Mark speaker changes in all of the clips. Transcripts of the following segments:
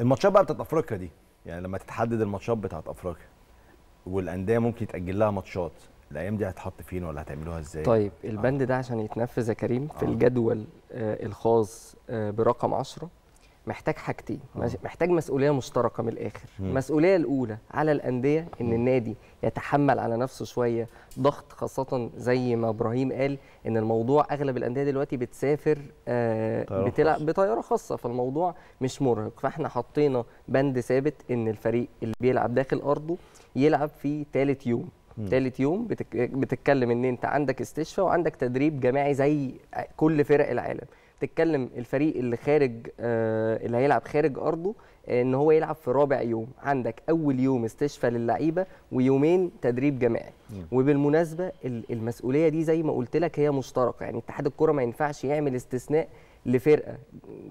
Speaker 1: الماتشات بقى بتاعت افريقيا دي يعني لما تتحدد الماتشات بتاعت افريقيا والانديه ممكن يتاجل لها ماتشات الايام دي هتحط فين ولا هتعملوها ازاي طيب آه. البند آه. ده عشان يتنفذ يا كريم في آه. الجدول آه الخاص آه برقم 10 محتاج حاجتين آه. محتاج مسؤوليه مشتركه من الاخر المسؤوليه الاولى على الانديه ان النادي يتحمل على نفسه شويه ضغط خاصه زي ما ابراهيم قال ان الموضوع اغلب الانديه دلوقتي بتسافر آه بتلعب بطياره خاصه فالموضوع مش مرهق فاحنا حطينا بند ثابت ان الفريق اللي بيلعب داخل ارضه يلعب في ثالث يوم تالت يوم بتتكلم ان انت عندك استشفاء وعندك تدريب جماعي زي كل فرق العالم تتكلم الفريق اللي خارج آه، اللي هيلعب خارج ارضه آه، ان هو يلعب في رابع يوم عندك اول يوم استشفى للعيبه ويومين تدريب جماعي وبالمناسبه المسؤوليه دي زي ما قلت لك هي مشتركه يعني اتحاد الكره ما ينفعش يعمل استثناء لفرقه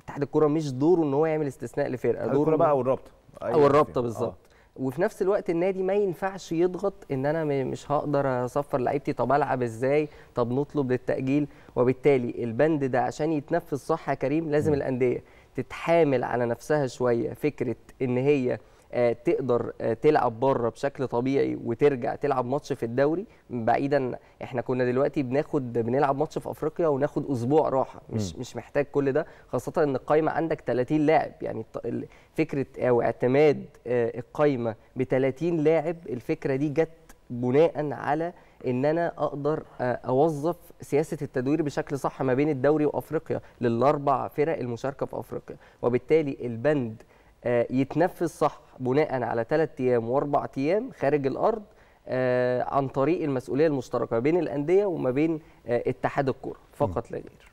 Speaker 1: اتحاد الكره مش دوره ان هو يعمل استثناء لفرقه دوره بقى والرابطه أيوة او الرابطه بالظبط وفي نفس الوقت النادي ما ينفعش يضغط ان انا مش هقدر اصفر لعيبتي طب العب ازاي طب نطلب للتاجيل وبالتالي البند ده عشان يتنفذ صح يا كريم لازم الانديه تتحامل على نفسها شويه فكره ان هي آه، تقدر آه، تلعب بره بشكل طبيعي وترجع تلعب ماتش في الدوري بعيدا احنا كنا دلوقتي بناخد بنلعب ماتش في افريقيا وناخد اسبوع راحه مش مش محتاج كل ده خاصه ان القايمه عندك 30 لاعب يعني فكره او اعتماد آه، القايمه ب 30 لاعب الفكره دي جت بناء على ان انا اقدر اوظف سياسه التدوير بشكل صح ما بين الدوري وافريقيا للاربع فرق المشاركه في افريقيا وبالتالي البند آه، يتنفذ صح بناء على ثلاث ايام واربع ايام خارج الارض آه، عن طريق المسؤوليه المشتركه بين الانديه وما بين آه، اتحاد الكوره فقط لا غير. طيب.